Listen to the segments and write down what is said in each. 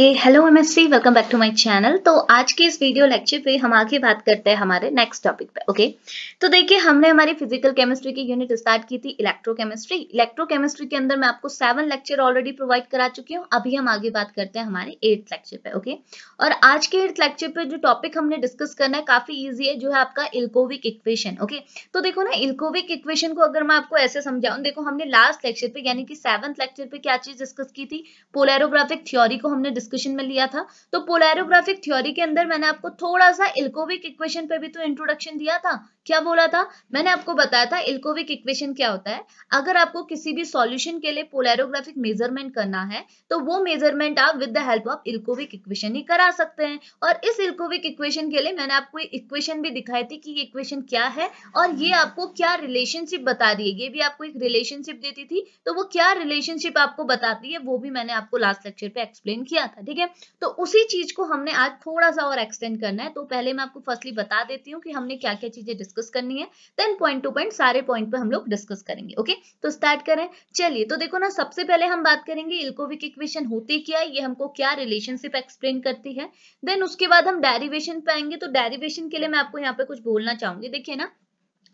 M S C welcome back to my channel तो आज के इस वीडियो लेक्चर पे हम आगे बात करते हैं हमारे नेक्स्ट टॉपिक पे ओके तो देखिए हमने हमारी फिजिकल केमिस्ट्री की यूनिट स्टार्ट की थी इलेक्ट्रोकेमिस्ट्री इलेक्ट्रोकेमिस्ट्री के अंदर मैं आपको सेवन लेक्चर ऑलरेडी प्रोवाइड करा चुकी हूँ अभी हम आगे बात करते हैं हमारे एट्थ लेक्चर पे ओके और आज के एट्थ लेक्चर पे जो टॉपिक हमने डिस्कस करना है काफी ईजी है जो है आपका इल्कोविक इक्वेशन ओके तो देखो ना इल्कोविक इक्वेशन को अगर मैं आपको ऐसे समझाऊ देखो हमने लास्ट लेक्चर पे यानी कि सेवंथ लेक्चर पे क्या चीज डिस्कस की थी पोलेरोग्राफिक थ्योरी को हमने डिस्कशन में लिया था तो पोलैरोग्राफिक थ्योरी के अंदर मैंने आपको थोड़ा सा इल्कोविक इक्वेशन पे भी तो इंट्रोडक्शन दिया था क्या बोला था मैंने आपको बताया था इल्कोविक इक्वेशन क्या होता है अगर आपको किसी भी सॉल्यूशन के लिए पोलैरोग्राफिक मेजरमेंट करना है तो वो मेजरमेंट आप with the help of Ilkovic equation ही करा सकते हैं और इस इल्कोविक इक्वेशन के लिए मैंने आपको इक्वेशन भी दिखाई थी कि इक्वेशन क्या है और ये आपको क्या रिलेशनशिप बता रही है ये भी आपको एक रिलेशनशिप देती थी तो वो क्या रिलेशनशिप आपको बताती है वो भी मैंने आपको लास्ट लेक्चर पे एक्सप्लेन किया था ठीक है तो उसी चीज को हमने आज थोड़ा सा और एक्सटेंड करना है तो पहले मैं आपको फर्स्टली बता देती हूँ कि हमने क्या क्या चीजें डिस्कस डिस्कस करनी है देन पॉइंट टू पॉइंट सारे पॉइंट पे हम लोग डिस्कस करेंगे ओके तो स्टार्ट करें चलिए तो देखो ना सबसे पहले हम बात करेंगे इल्कोविक इक्वेशन होती क्या है ये हमको क्या रिलेशनशिप एक्सप्लेन करती है देन उसके बाद हम डेरिवेशन पे आएंगे तो डेरिवेशन के लिए मैं आपको यहाँ पे कुछ बोलना चाहूंगी देखिए ना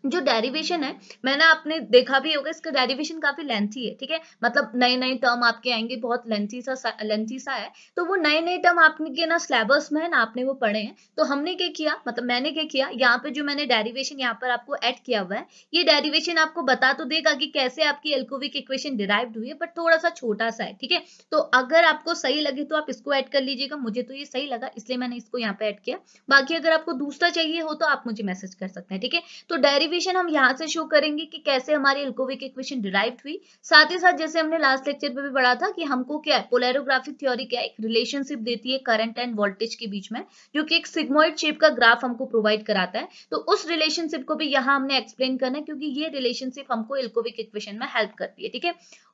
जो डेरिवेशन है मैंने आपने देखा भी होगा इसका डेरिवेशन काफी लेंथी है ठीक है मतलब नए नए टर्म आपके आएंगे बहुत लेंथी सा लेंथी सा है तो वो नए नए टर्म आपके ना सिलेबस में है ना आपने वो पढ़े हैं तो हमने क्या किया मतलब मैंने क्या किया यहाँ पे जो मैंने डेरिवेशन यहाँ पर आपको एड किया हुआ है ये डेरिवेशन आपको बता तो देगा कि कैसे आपकी एल्कोविक इक्वेशन डिराइव हुई है बट थोड़ा सा छोटा सा है ठीक है तो अगर आपको सही लगे तो आप इसको एड कर लीजिएगा मुझे तो ये सही लगा इसलिए मैंने इसको यहाँ पे एड किया बाकी अगर आपको दूसरा चाहिए हो तो आप मुझे मैसेज कर सकते हैं ठीक है तो डेरिवेशन डेरिवेशन हम यहाँ से शो करेंगे कि कैसे हमारी एल्कोविक इक्वेशन डिराइव हुई साथ ही साथ जैसे हमने लास्ट लेक्चर में भी पढ़ा था कि हमको क्या है पोलेरोग्राफिक थ्योरी क्या एक रिलेशनशिप देती है करंट एंड वोल्टेज के बीच में जो कि एक सिग्मोइड शेप का ग्राफ हमको प्रोवाइड कराता है तो उस रिलेशनशिप को भी यहाँ हमने एक्सप्लेन करना है क्योंकि ये रिलेशनशिप हमको एल्कोविक इक्वेशन में हेल्प करती है ठीक है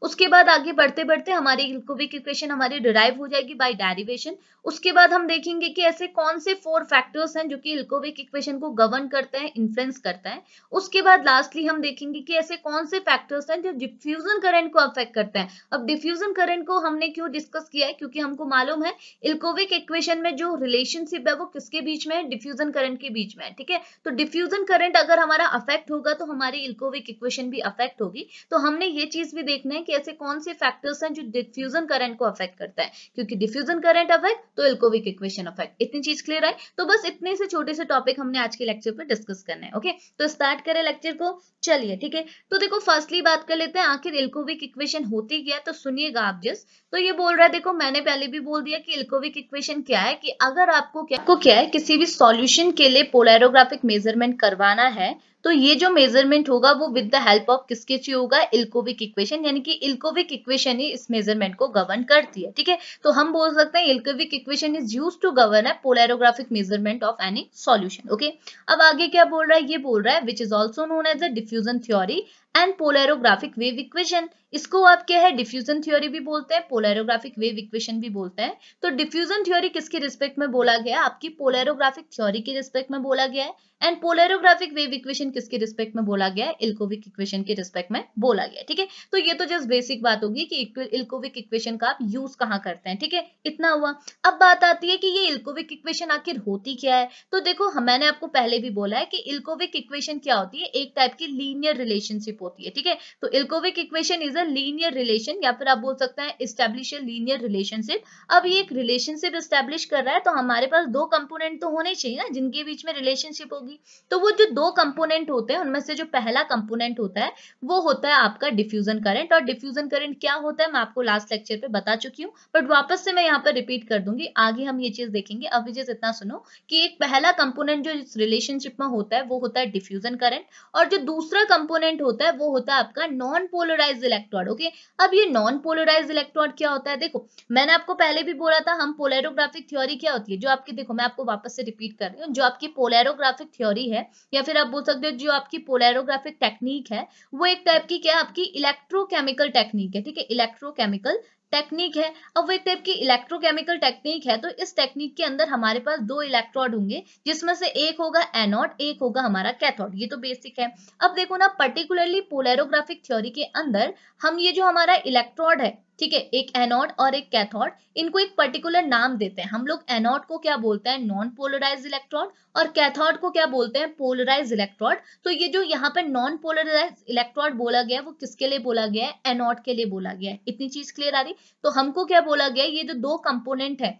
उसके बाद आगे बढ़ते बढ़ते हमारी इल्कोविक इक्वेशन हमारी डिराइव हो जाएगी बाई डेरिवेशन उसके बाद हम देखेंगे कि ऐसे कौन से फोर फैक्टर्स हैं जो कि इल्कोविक इक्वेशन को गवर्न करते हैं इन्फ्लुएंस करता है उसके बाद लास्टली हम देखेंगे कि ऐसे कौन से फैक्टर्स हैं जो डिफ्यूजन करंट को अफेक्ट करते हैं अब डिफ्यूजन करंट को हमने क्यों डिस्कस किया है क्योंकि हमको मालूम है इल्कोविक इक्वेशन में जो रिलेशनशिप है वो किसके बीच में है डिफ्यूजन करंट के बीच में है ठीक है तो डिफ्यूजन करंट अगर हमारा अफेक्ट होगा तो हमारी इल्कोविक इक्वेशन भी अफेक्ट होगी तो हमने ये चीज भी देखना है कि ऐसे कौन से फैक्टर्स हैं जो डिफ्यूजन करंट को अफेक्ट करता है क्योंकि डिफ्यूजन करंट अफेक्ट तो इल्कोविक इक्वेशन अफेक्ट इतनी चीज क्लियर आए तो बस इतने से छोटे से टॉपिक हमने आज के लेक्चर पर डिस्कस करना है ओके तो स्टार्ट स्टार्ट करें लेक्चर को चलिए ठीक है तो देखो फर्स्टली बात कर लेते हैं आखिर इल्कोविक इक्वेशन होती क्या है तो सुनिएगा आप जिस तो ये बोल रहा है देखो मैंने पहले भी बोल दिया कि इल्कोविक इक्वेशन क्या है कि अगर आपको क्या आपको क्या है किसी भी सॉल्यूशन के लिए पोलैरोग्राफिक मेजरमेंट करवाना है तो ये जो मेजरमेंट होगा वो विद द हेल्प ऑफ किसके चाहिए होगा इल्कोविक इक्वेशन यानी कि इल्कोविक इक्वेशन ही इस मेजरमेंट को गवर्न करती है ठीक है तो हम बोल सकते हैं Ilkovic equation is use to govern a polarographic measurement of any solution okay अब आगे क्या बोल रहा है ये बोल रहा है which is also known as a diffusion theory and polarographic wave equation इसको आप क्या है डिफ्यूजन थ्योरी भी बोलते हैं पोलरोग्राफिक वेव इक्वेशन भी बोलते हैं तो डिफ्यूजन थ्योरी किसके रिस्पेक्ट में बोला गया आपकी पोलैरोग्राफिक थ्योरी के रिस्पेक्ट में बोला गया है एंड पोलरोग्राफिक वेव इक्वेशन किसके रिस्पेक्ट में बोला गया है इल्कोविक इक्वेशन के रिस्पेक्ट में बोला गया ठीक है तो ये तो जस्ट बेसिक बात होगी कि इल्कोविक इक्वेशन का आप यूज कहाँ करते हैं ठीक है इतना हुआ अब बात आती है कि ये इल्कोविक इक्वेशन आखिर होती क्या है तो देखो मैंने आपको पहले भी बोला है कि इल्कोविक इक्वेशन क्या होती है एक टाइप की लीनियर रिलेशनशिप रिलेशनशिप होती है ठीक है तो Ilkovic equation is a linear relation या फिर आप बोल सकते हैं स्टैब्लिश लीनियर रिलेशनशिप अब ये एक रिलेशनशिप स्टैब्लिश कर रहा है तो हमारे पास दो कंपोनेंट तो होने चाहिए ना जिनके बीच में रिलेशनशिप होगी तो वो जो दो कंपोनेंट होते हैं उनमें से जो पहला कंपोनेंट होता है वो होता है आपका डिफ्यूजन करंट और डिफ्यूजन करंट क्या होता है मैं आपको लास्ट लेक्चर पे बता चुकी हूँ बट वापस से मैं यहाँ पर रिपीट कर दूंगी आगे हम ये चीज देखेंगे अभी जैसे इतना सुनो कि एक पहला कंपोनेंट जो इस रिलेशनशिप में होता है वो होता है डिफ्यूजन करंट और जो दूसरा कंपोनेंट होता है है वो होता है आपका नॉन पोलराइज इलेक्ट्रॉड ओके अब ये नॉन पोलराइज इलेक्ट्रॉड क्या होता है देखो मैंने आपको पहले भी बोला था हम पोलेरोग्राफिक थ्योरी क्या होती है जो आपकी देखो मैं आपको वापस से रिपीट कर रही हूँ जो आपकी पोलेरोग्राफिक थ्योरी है या फिर आप बोल सकते हो जो आपकी पोलेरोग्राफिक टेक्निक है वो एक टाइप की क्या आपकी इलेक्ट्रोकेमिकल टेक्निक है ठीक है इलेक्ट्रोकेमिकल टेक्निक है अब वो एक टाइप की इलेक्ट्रोकेमिकल टेक्निक है तो इस टेक्निक के अंदर हमारे पास दो इलेक्ट्रोड होंगे जिसमें से एक होगा एनोड एक होगा हमारा कैथोड ये तो बेसिक है अब देखो ना पर्टिकुलरली पोलेरोग्राफिक थ्योरी के अंदर हम ये जो हमारा इलेक्ट्रोड है ठीक है एक एनोड और एक कैथोड इनको एक पर्टिकुलर नाम देते हैं हम लोग एनोड को क्या बोलते हैं नॉन पोलराइज इलेक्ट्रॉन और कैथोड को क्या बोलते हैं पोलराइज इलेक्ट्रॉन तो ये जो यहाँ पे नॉन पोलराइज इलेक्ट्रॉन बोला गया वो किसके लिए बोला गया है एनोड के लिए बोला गया है इतनी चीज क्लियर आ रही तो हमको क्या बोला गया ये जो दो कंपोनेंट है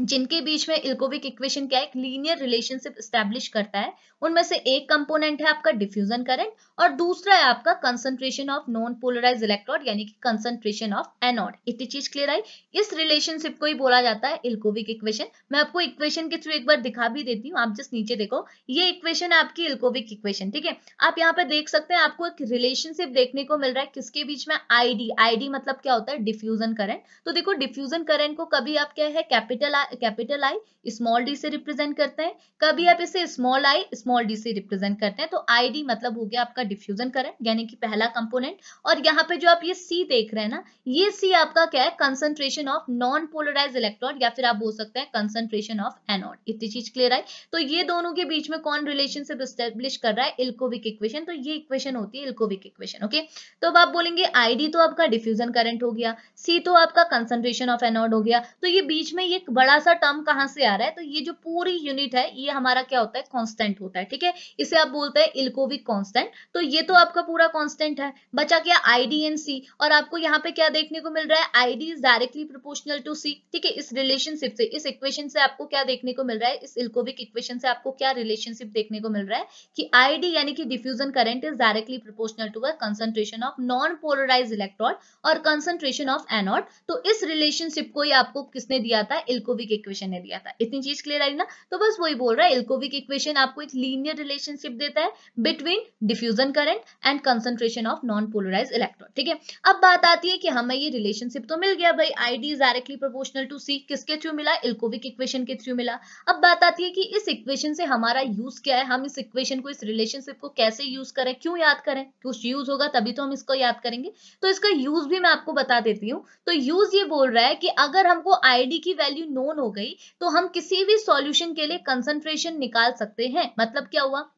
जिनके बीच में इल्कोविक इक्वेशन क्या एक लीनियर रिलेशनशिप स्टैब्लिश करता है उनमें से एक कंपोनेंट है आपका डिफ्यूजन करंट और दूसरा है आपका concentration of non polarise electrode यानी कि कंसंट्रेशन ऑफ एनॉड इतनी चीज क्लियर आई इस रिलेशनशिप को ही बोला जाता है इल्कोविक इक्वेशन मैं आपको इक्वेशन के थ्रू एक बार दिखा भी देती हूँ आप जस्ट नीचे देखो ये इक्वेशन है आपकी इल्कोविक इक्वेशन ठीक है आप यहाँ पे देख सकते हैं आपको एक रिलेशनशिप देखने को मिल रहा है किसके बीच में आईडी आईडी मतलब क्या होता है डिफ्यूजन करेंट तो देखो डिफ्यूजन करेंट को कभी आप क्या है capital capital I small D से रिप्रेजेंट करते हैं कभी आप इसे स्मॉल आई स्मॉल डी से रिप्रेजेंट करते हैं तो आईडी मतलब हो गया आपका डिफ्यूजन करंट यानी कि पहला कंपोनेंट और यहाँ पे जो आप ये सी देख रहे हैं ना ये सी आपका क्या है concentration of non polarise electron या फिर आप बोल सकते हैं कंसंट्रेशन ऑफ एनॉड इतनी चीज क्लियर आई तो ये दोनों के बीच में कौन रिलेशनशिप स्टेब्लिश कर रहा है इल्कोविक इक्वेशन तो ये इक्वेशन होती है इल्कोविक इक्वेशन ओके तो अब आप बोलेंगे आईडी तो आपका डिफ्यूजन करंट हो गया सी तो आपका कंसंट्रेशन ऑफ एनॉड हो गया तो ये बीच में ये बड़ा सा टर्म कहां से आ रहा है तो ये जो पूरी यूनिट है ये हमारा क्या होता है कॉन्स्टेंट होता है ठीक है इसे आप बोलते हैं इल्कोविक कॉन्स्टेंट तो तो ये तो आपका पूरा कांस्टेंट है बचा क्या आई डी एन सी और आपको यहाँ पे क्या देखने को मिल रहा है I D is directly proportional to C ठीक है इस रिलेशनशिप से इस इक्वेशन से आपको क्या देखने को मिल रहा है इस इल्कोविक इक्वेशन से आपको क्या रिलेशनशिप देखने को मिल रहा है कि आई डी यानी कि diffusion current is directly proportional to a concentration of non polarise electron और कंसंट्रेशन ऑफ एनॉड तो इस रिलेशनशिप को ही आपको किसने दिया था इल्कोविक इक्वेशन ने दिया था इतनी चीज क्लियर आई ना तो बस वही बोल रहा है इल्कोविक इक्वेशन आपको एक लीनियर रिलेशनशिप देता है between diffusion electron current and concentration of non polarise electron ठीक है अब बात आती है कि हमें ये रिलेशनशिप तो मिल गया भाई I D directly proportional to C किसके थ्रू मिला इल्कोविक इक्वेशन के थ्रू मिला अब बात आती है कि इस इक्वेशन से हमारा यूज क्या है हम इस इक्वेशन को इस रिलेशनशिप को कैसे यूज करें क्यों याद करें कुछ तो यूज होगा तभी तो हम इसको याद करेंगे तो इसका यूज भी मैं आपको बता देती हूँ तो यूज ये बोल रहा है कि अगर हमको आईडी की वैल्यू नोन हो गई तो हम किसी भी सोल्यूशन के लिए कंसेंट्रेशन निकाल सकते हैं मतलब क्या हुआ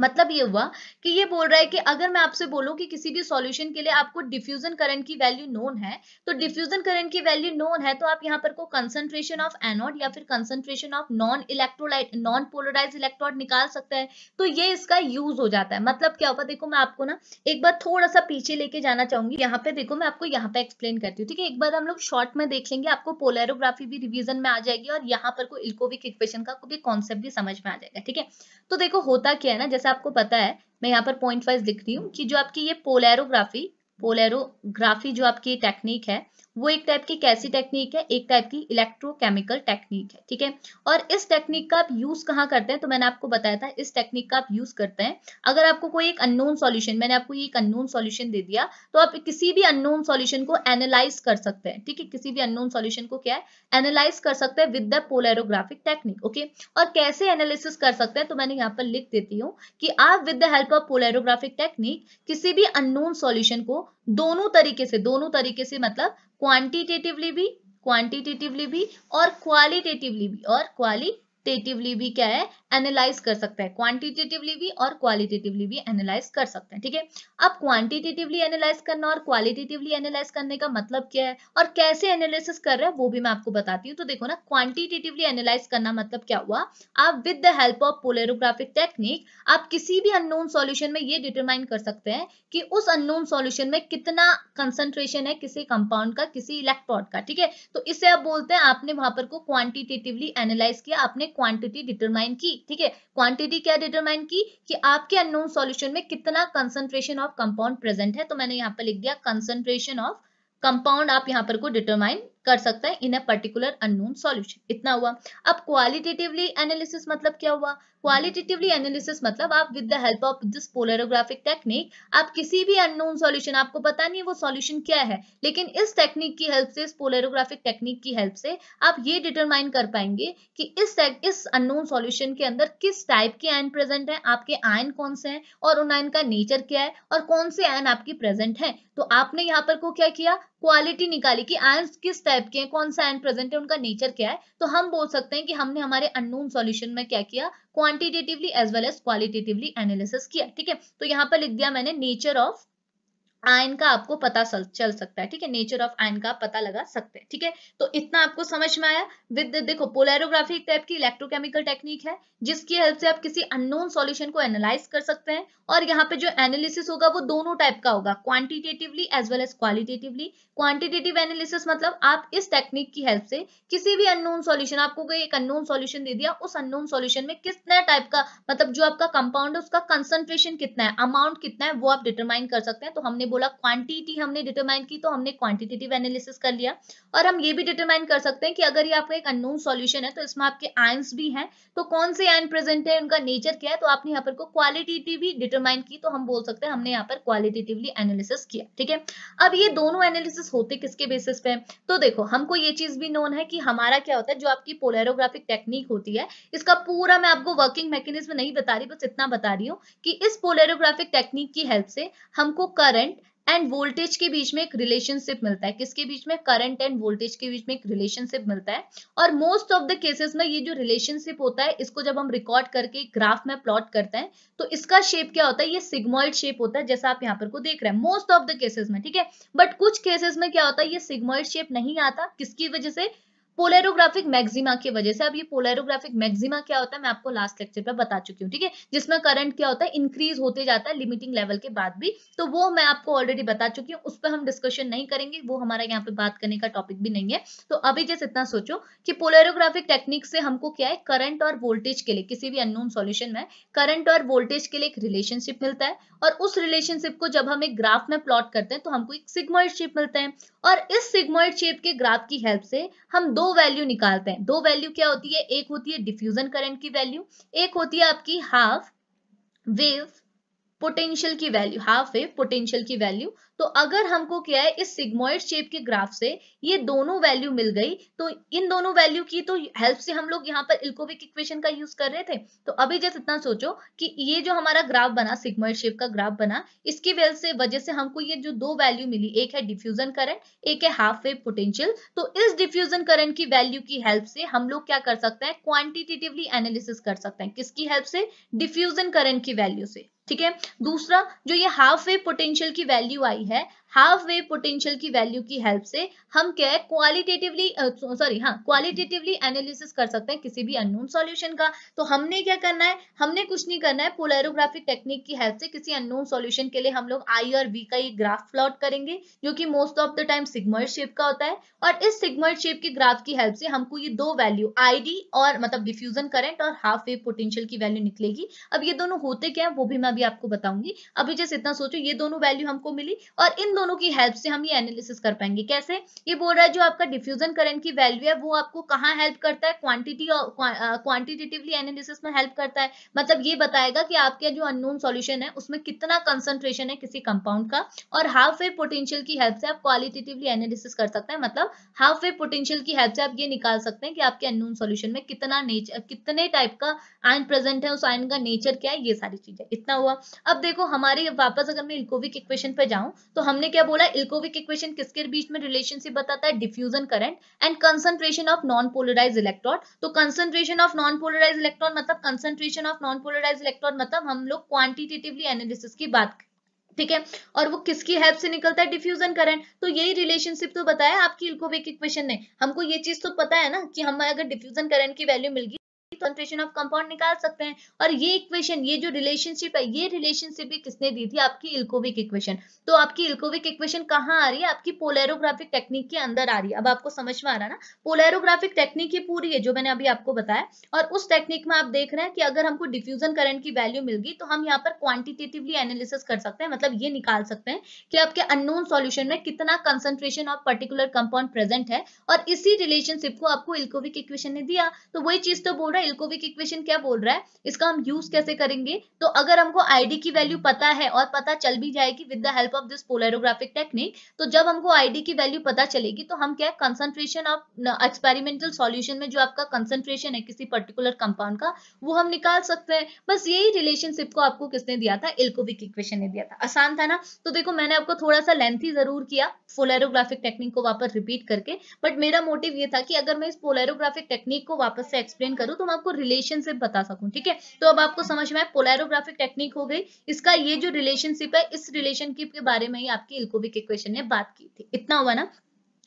मतलब ये हुआ कि ये बोल रहा है कि अगर मैं आपसे बोलूं कि किसी भी सॉल्यूशन के लिए आपको डिफ्यूजन करंट की वैल्यू नोन है तो डिफ्यूजन करंट की वैल्यू नोन है तो आप यहाँ पर को कंसंट्रेशन ऑफ एनोड या फिर concentration of non electrolyte non polarise electrode निकाल सकते हैं तो ये इसका यूज हो जाता है मतलब क्या होगा देखो मैं आपको ना एक बार थोड़ा सा पीछे लेके जाना चाहूंगी यहाँ पे देखो मैं आपको यहाँ पे एक्सप्लेन करती हूँ ठीक है एक बार हम लोग शॉर्ट में देख लेंगे आपको पोलेरोग्राफी भी रिविजन में आ जाएगी और यहाँ पर को इल्कोविक इक्वेशन का भी कॉन्सेप्ट भी समझ में आ जाएगा ठीक है तो देखो होता क्या है ना जैसे जैसा आपको पता है मैं यहाँ पर पॉइंट वाइज लिख रही हूँ कि जो आपकी ये पोलैरोग्राफी पोलैरोग्राफी जो आपकी टेक्निक है वो एक टाइप की कैसी टेक्निक है एक टाइप की इलेक्ट्रोकेमिकल टेक्निक है ठीक है और इस टेक्निक का आप यूज कहाँ करते हैं तो मैंने आपको बताया था इस टेक्निक का आप यूज करते हैं अगर आपको कोई एक अननोन सॉल्यूशन मैंने आपको ये एक अननोन सॉल्यूशन दे दिया तो आप किसी भी अननोन सॉल्यूशन को एनालाइज कर सकते हैं ठीक है किसी भी अननोन सॉल्यूशन को क्या है एनालाइज कर सकते हैं with the polarographic technique okay और कैसे एनालिसिस कर सकते हैं तो मैंने यहाँ पर लिख देती हूँ कि आप with the help of polarographic technique किसी भी अननोन सॉल्यूशन को दोनों तरीके से दोनों तरीके से मतलब क्वांटिटेटिवली भी क्वांटिटेटिवली भी और क्वालिटेटिवली भी और क्वालिटेटिवली भी क्या है एनालाइज कर सकते हैं क्वांटिटेटिवली भी और क्वालिटेटिवली भी एनालाइज कर सकते हैं ठीक है अब क्वांटिटेटिवली एनालाइज करना और क्वालिटेटिवली एनालाइज करने का मतलब क्या है और कैसे एनालिसिस कर रहे हैं वो भी मैं आपको बताती हूँ तो देखो ना क्वांटिटेटिवली एनालाइज करना मतलब क्या हुआ आप with the help of polarographic technique आप किसी भी अननोन सोल्यूशन में ये डिटरमाइन कर सकते हैं कि उस अननोन सोल्यूशन में कितना कंसेंट्रेशन है किसी कंपाउंड का किसी इलेक्ट्रॉन का ठीक है तो इसे आप बोलते हैं आपने वहां पर को क्वांटिटेटिवली एनालाइज किया आपने क्वांटिटी डिटरमाइन की ठीक है क्वांटिटी क्या डिटरमाइन की कि आपके अननोन सॉल्यूशन में कितना कंसंट्रेशन ऑफ कंपाउंड प्रेजेंट है तो मैंने यहाँ पर लिख दिया कंसंट्रेशन ऑफ कंपाउंड आप यहाँ पर को डिटरमाइन कर सकता है in a particular unknown solution इतना हुआ अब क्वालिटेटिवली एनालिसिस मतलब क्या हुआ क्वालिटेटिवली एनालिसिस मतलब आप with the help of this polarographic technique आप किसी भी अननोन सॉल्यूशन आपको पता नहीं है वो सॉल्यूशन क्या है लेकिन इस टेक्निक की हेल्प से इस पोलरोग्राफिक टेक्निक की हेल्प से आप ये डिटरमाइन कर पाएंगे कि इस इस अननोन सॉल्यूशन के अंदर किस टाइप के आयन प्रेजेंट है आपके आयन कौन से हैं और उन आयन का नेचर क्या है और कौन से आयन आपके प्रेजेंट हैं तो आपने यहाँ पर को क्या किया क्वालिटी निकाली कि आयंस किस टाइप के हैं कौन सा आयन प्रेजेंट है उनका नेचर क्या है तो हम बोल सकते हैं कि हमने हमारे अननोन सॉल्यूशन में क्या किया quantitatively as well as qualitatively analysis किया ठीक है तो यहाँ पर लिख दिया मैंने नेचर ऑफ आयन का आपको पता चल सकता है ठीक है नेचर ऑफ आयन का पता लगा सकते हैं ठीक है तो इतना आपको समझ में आया विद देखो पोलैरोग्राफिक टाइप की इलेक्ट्रोकेमिकल टेक्निक है जिसकी हेल्प से आप किसी अननोन सॉल्यूशन को एनालाइज कर सकते हैं और यहाँ पे जो एनालिसिस होगा वो दोनों टाइप का होगा quantitatively as well as qualitatively quantitative analysis मतलब आप इस टेक्निक की हेल्प से किसी भी अननोन सॉल्यूशन आपको कोई एक अननोन सॉल्यूशन दे दिया उस अननोन सॉल्यूशन में कितने टाइप का मतलब जो आपका कंपाउंड है उसका कंसंट्रेशन कितना है अमाउंट कितना है वो आप डिटरमाइन कर सकते हैं तो हमने बोला क्वांटिटी हमने डिटरमाइन की तो हमने क्वांटिटेटिव एनालिसिस कर लिया और हम ये भी डिटरमाइन कर सकते हैं कि अगर ये आपका एक अननोन सॉल्यूशन है तो इसमें आपके आयंस भी हैं तो कौन से आयन प्रेजेंट है उनका नेचर क्या है तो आपने यहाँ पर को क्वालिटेटिवली डिटरमाइन की तो हम बोल सकते हैं हमने यहाँ पर क्वालिटेटिवली एनालिसिस किया ठीक है अब ये दोनों एनालिसिस होते किसके बेसिस पे तो देखो हमको ये चीज भी नोन है कि हमारा क्या होता है जो आपकी पोलेरोग्राफिक टेक्निक होती है इसका पूरा मैं आपको वर्किंग मैकेनिज्म नहीं बता रही बस इतना बता रही हूँ कि इस पोलेरोग्राफिक टेक्निक की हेल्प से हमको करंट एंड वोल्टेज के बीच में एक रिलेशनशिप मिलता है किसके बीच में करंट एंड वोल्टेज के बीच में एक रिलेशनशिप मिलता है और मोस्ट ऑफ द केसेस में ये जो रिलेशनशिप होता है इसको जब हम रिकॉर्ड करके ग्राफ में प्लॉट करते हैं तो इसका शेप क्या होता है ये सिग्मोइड शेप होता है जैसा आप यहाँ पर को देख रहे हैं मोस्ट ऑफ द केसेस में ठीक है बट कुछ केसेस में क्या होता है ये सिग्मोइड शेप नहीं आता किसकी वजह से पोलेरोग्राफिक मैक्सिमा की वजह से अब ये पोलेरोग्राफिक मैक्सिमा क्या होता है मैं आपको लास्ट लेक्चर पर बता चुकी हूँ ठीक है जिसमें करंट क्या होता है इंक्रीज होते जाता है लिमिटिंग लेवल के बाद भी तो वो मैं आपको ऑलरेडी बता चुकी हूँ उस पर हम डिस्कशन नहीं करेंगे वो हमारा यहाँ पे बात करने का टॉपिक भी नहीं है तो अभी जैसे इतना सोचो कि पोलेरोग्राफिक टेक्निक से हमको क्या है करंट और वोल्टेज के लिए किसी भी अननोन सोल्यूशन में करंट और वोल्टेज के लिए एक रिलेशनशिप मिलता है और उस रिलेशनशिप को जब हम एक ग्राफ में प्लॉट करते हैं तो हमको एक सिग्मोइड शेप मिलता है और इस सिग्मोइड शेप के ग्राफ की हेल्प से हम दो वैल्यू निकालते हैं दो वैल्यू क्या होती है एक होती है डिफ्यूजन करंट की वैल्यू एक होती है आपकी हाफ वेव पोटेंशियल की वैल्यू हाफ है पोटेंशियल की वैल्यू तो अगर हमको क्या है इस सिग्मोइड शेप के ग्राफ से ये दोनों वैल्यू मिल गई तो इन दोनों वैल्यू की तो हेल्प से हम लोग यहाँ पर इल्कोविक इक्वेशन का यूज कर रहे थे तो अभी जैसे इतना सोचो कि ये जो हमारा ग्राफ बना सिग्मोइड शेप का ग्राफ बना इसकी वजह से वजह से हमको ये जो दो वैल्यू मिली एक है डिफ्यूजन करंट एक है हाफ वेव पोटेंशियल तो इस डिफ्यूजन करंट की वैल्यू की हेल्प से हम लोग क्या कर सकते हैं क्वांटिटेटिवली एनालिसिस कर सकते हैं किसकी हेल्प से डिफ्यूजन करंट की वैल्यू से ठीक है दूसरा जो ये हाफ वे पोटेंशियल की वैल्यू आई है हाफ वे पोटेंशियल की वैल्यू की हेल्प से हम क्या है क्वालिटेटिवली सॉरी हाँ क्वालिटेटिवली एनालिसिस कर सकते हैं किसी भी अननोन सॉल्यूशन का तो हमने क्या करना है हमने कुछ नहीं करना है पोलरोग्राफिक टेक्निक की हेल्प से किसी अननोन सॉल्यूशन के लिए हम लोग आई और वी का एक ग्राफ प्लॉट करेंगे जो कि most of the time sigmoid shape का होता है और इस सिग्मर शेप के ग्राफ की हेल्प से हमको ये दो वैल्यू आईडी और मतलब डिफ्यूजन करेंट और हाफ वे पोटेंशियल की वैल्यू निकलेगी अब ये दोनों होते क्या है वो भी मैं अभी आपको बताऊंगी अभी जैसे इतना सोचो ये दोनों वैल्यू हमको मिली और इन दोनों की हेल्प से हम ये एनालिसिस कर पाएंगे कैसे ये बोल रहा है जो आपका डिफ्यूजन करंट की वैल्यू है वो आपको कहाँ हेल्प करता है क्वांटिटी और क्वांटिटेटिवली एनालिसिस में हेल्प करता है मतलब ये बताएगा कि आपके जो अननोन सॉल्यूशन है उसमें कितना कंसंट्रेशन है किसी कंपाउंड का और हाफ वे पोटेंशियल की हेल्प से आप क्वालिटेटिवली एनालिसिस कर सकते हैं मतलब हाफ वे पोटेंशियल की हेल्प से आप ये निकाल सकते हैं कि आपके अननोन सॉल्यूशन में कितना नेचर कितने टाइप का आयन प्रेजेंट है उस आयन का नेचर क्या है ये सारी चीजें इतना हुआ अब देखो हमारे वापस अगर मैं इकोविक इक्वेशन पर जाऊँ तो हमने हमने क्या बोला इल्कोविक इक्वेशन किसके बीच में रिलेशनशिप बताता है diffusion current and concentration of non polarise electron तो concentration of non polarise electron मतलब concentration of non polarise electron मतलब हम लोग क्वांटिटेटिवली एनालिसिस की बात ठीक है और वो किसकी हेल्प से निकलता है डिफ्यूजन करंट तो यही रिलेशनशिप तो बताया आपकी इल्कोविक इक्वेशन ने हमको ये चीज तो पता है ना कि हमें अगर डिफ्यूजन करंट की वैल्यू मिलगी कंसेंट्रेशन ऑफ कंपाउंड निकाल सकते हैं और ये इक्वेशन ये जो रिलेशनशिप है ये रिलेशनशिप भी किसने दी थी आपकी इल्कोविक इक्वेशन तो आपकी इल्कोविक इक्वेशन कहाँ आ रही है आपकी पोलेरोग्राफिक टेक्निक के अंदर आ रही है अब आपको समझ में आ रहा है ना पोलेरोग्राफिक टेक्निक ही पूरी है जो मैंने अभी आपको बताया और उस टेक्निक में आप देख रहे हैं कि अगर हमको डिफ्यूजन करंट की वैल्यू मिल गई तो हम यहाँ पर क्वांटिटेटिवली एनालिसिस कर सकते हैं मतलब ये निकाल सकते हैं कि आपके अननोन सोल्यूशन में कितना concentration of particular compound present है और इसी रिलेशनशिप को आपको इल्कोविक इक्वेशन ने दिया तो वही चीज तो बोल रहा है मिल्कोविक इक्वेशन क्या बोल रहा है इसका हम यूज कैसे करेंगे तो अगर हमको आईडी की वैल्यू पता है और पता चल भी जाएगी with the help of this polarographic technique तो जब हमको आईडी की वैल्यू पता चलेगी तो हम क्या कंसंट्रेशन ऑफ एक्सपेरिमेंटल सॉल्यूशन में जो आपका कंसंट्रेशन है किसी पर्टिकुलर कंपाउंड का वो हम निकाल सकते हैं बस यही रिलेशनशिप को आपको किसने दिया था इल्कोविक इक्वेशन ने दिया था आसान था ना तो देखो मैंने आपको थोड़ा सा लेंथी जरूर किया पोलरोग्राफिक टेक्निक को वापस रिपीट करके बट मेरा मोटिव ये था कि अगर मैं इस पोलरोग्राफिक टेक्निक को वापस से एक्सप्लेन करूँ तो मैं आपको रिलेशनशिप बता सकूं ठीक है तो अब आपको समझ में आए पोलैरोग्राफिक टेक्निक हो गई इसका ये जो रिलेशनशिप है इस रिलेशनशिप के बारे में ही आपकी इल्कोविक इक्वेशन ने बात की थी इतना हुआ ना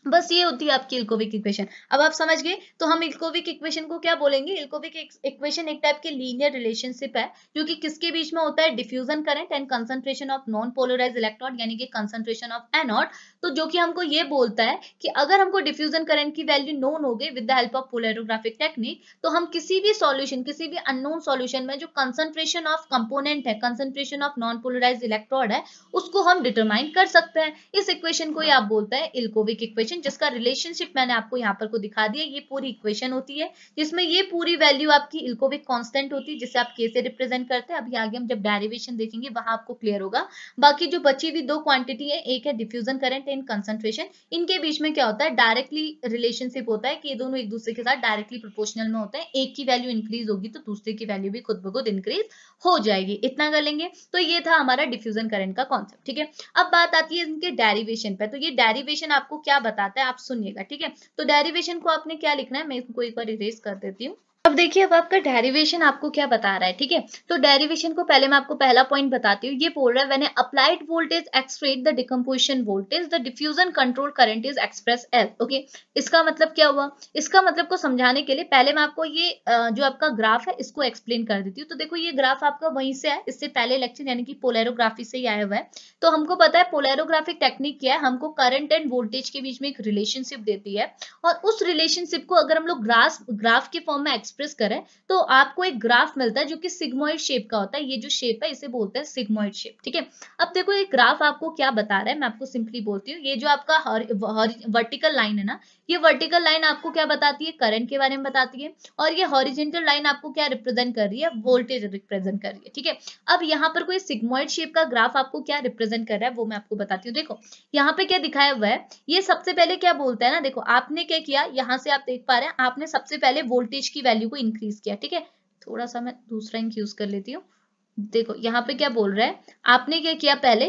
बस ये होती है आपकी इल्कोविक इक्वेशन अब आप समझ गए तो हम इल्कोविक इक्वेशन को क्या बोलेंगे इल्कोविक इक्वेशन एक टाइप के लीनियर रिलेशनशिप है जो कि किसके बीच में होता है diffusion current and concentration of non polarise electron यानी कि कंसंट्रेशन ऑफ एनॉट तो जो कि हमको ये बोलता है कि अगर हमको डिफ्यूजन करंट की वैल्यू नोन हो गई with the help of polarographic technique तो हम किसी भी सोल्यूशन किसी भी अननोन सोल्यूशन में जो कंसंट्रेशन ऑफ कंपोनेंट है concentration of non polarise electron है उसको हम डिटरमाइन कर सकते हैं इस इक्वेशन को ही आप बोलते हैं इल्कोविक इक्वेशन इक्वेशन जिसका रिलेशनशिप मैंने आपको यहाँ पर को दिखा दिया ये पूरी इक्वेशन होती है जिसमें ये पूरी वैल्यू आपकी इल्कोविक कांस्टेंट होती है जिसे आप कैसे रिप्रेजेंट करते हैं अभी आगे हम जब डेरिवेशन देखेंगे वहां आपको क्लियर होगा बाकी जो बची हुई दो क्वांटिटी है एक है डिफ्यूजन करंट एंड कंसेंट्रेशन इनके बीच में क्या होता है डायरेक्टली रिलेशनशिप होता है कि ये दोनों एक दूसरे के साथ डायरेक्टली प्रोपोर्शनल में होते हैं एक की वैल्यू इंक्रीज होगी तो दूसरे की वैल्यू भी खुद ब खुद इंक्रीज हो जाएगी इतना कर लेंगे तो ये था हमारा डिफ्यूजन करंट का कॉन्सेप्ट ठीक है अब बात आती है इनके डेरिवेशन पर तो ये डेरिवेशन आपको क्या बता बताता है आप सुनिएगा ठीक है तो डेरिवेशन को आपने क्या लिखना है मैं इसको एक बार इरेज कर देती हूँ अब देखिए अब आपका डेरिवेशन आपको क्या बता रहा है ठीक है तो डेरिवेशन को पहले मैं आपको पहला पॉइंट बताती हूँ ये बोल रहा है when applied voltage exceed the decomposition voltage the diffusion control current is express L okay इसका मतलब क्या हुआ इसका मतलब को समझाने के लिए पहले मैं आपको ये जो आपका ग्राफ है इसको एक्सप्लेन कर देती हूँ तो देखो ये ग्राफ आपका वहीं से है इससे पहले लेक्चर यानी कि पोलेरोग्राफी से ही आया हुआ है तो हमको पता है पोलेरोग्राफिक टेक्निक क्या है हमको करंट एंड वोल्टेज के बीच में एक रिलेशनशिप देती है और उस रिलेशनशिप को अगर हम लोग ग्राफ ग्राफ के फॉर्म में एक्सप्रेस करें तो आपको एक ग्राफ मिलता है जो कि सिग्मोइड शेप का होता है ये जो शेप है इसे बोलते हैं सिग्मोइड शेप ठीक है अब देखो ये ग्राफ आपको क्या बता रहा है मैं आपको सिंपली बोलती हूँ ये जो आपका हर, हर, वर्टिकल लाइन है ना ये वर्टिकल लाइन आपको क्या बताती है करंट के बारे में बताती है और ये हॉरिजेंटल लाइन आपको क्या रिप्रेजेंट कर रही है वोल्टेज रिप्रेजेंट कर रही है ठीक है अब यहाँ पर कोई सिग्मोइड शेप का ग्राफ आपको क्या रिप्रेजेंट कर रहा है वो मैं आपको बताती हूँ देखो यहाँ पे क्या दिखाया हुआ है ये सबसे पहले क्या बोलता है ना देखो आपने क्या किया यहाँ से आप देख पा रहे हैं आपने सबसे पहले वोल्टेज की वैल्यू वैल्यू को इंक्रीज किया ठीक है थोड़ा सा मैं दूसरा इंक यूज कर लेती हूँ देखो यहाँ पे क्या बोल रहा है आपने क्या किया पहले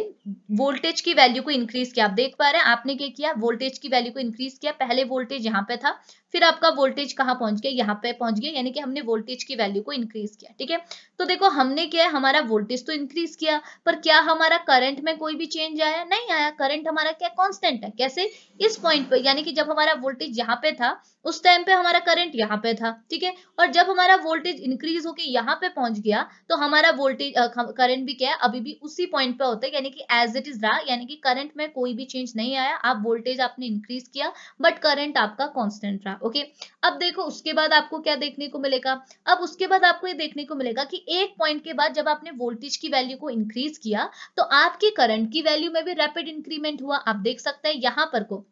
वोल्टेज की वैल्यू को इंक्रीज किया आप देख पा रहे हैं आपने क्या किया वोल्टेज की वैल्यू को इंक्रीज किया पहले वोल्टेज यहाँ पे था फिर आपका वोल्टेज कहाँ पहुंच गया यहाँ पे पहुंच गया यानी कि हमने वोल्टेज की वैल्यू को इंक्रीज किया ठीक है तो देखो हमने क्या है हमारा वोल्टेज तो इंक्रीज किया पर क्या हमारा करंट में कोई भी चेंज आया नहीं आया करंट हमारा क्या कॉन्स्टेंट है कैसे इस पॉइंट पर यानी कि जब हमारा वोल्टेज यहाँ पे था उस टाइम पे हमारा करंट यहाँ पे था ठीक है और जब हमारा वोल्टेज इंक्रीज होके यहाँ पे पहुंच गया तो हमारा वोल्टेज करंट भी क्या है अभी भी उसी पॉइंट पे होता है यानी कि एज इट इज रहा यानी कि करंट में कोई भी चेंज नहीं आया आप वोल्टेज आपने इंक्रीज किया बट करंट आपका कॉन्स्टेंट रहा ओके अब देखो उसके बाद आपको क्या देखने को मिलेगा अब उसके बाद आपको ये देखने को मिलेगा कि एक पॉइंट के बाद जब आपने वोल्टेज की वैल्यू को इंक्रीज किया तो आपके करंट की वैल्यू में भी रैपिड इंक्रीमेंट हुआ आप देख सकते हैं यहां पर को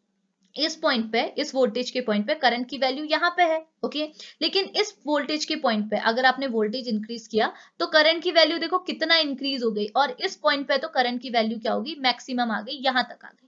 इस पॉइंट पे इस वोल्टेज के पॉइंट पे करंट की वैल्यू यहाँ पे है ओके लेकिन इस वोल्टेज के पॉइंट पे अगर आपने वोल्टेज इंक्रीज किया तो करंट की वैल्यू देखो कितना इंक्रीज हो गई और इस पॉइंट पे तो करंट की वैल्यू क्या होगी मैक्सिमम आ गई यहां तक आ गई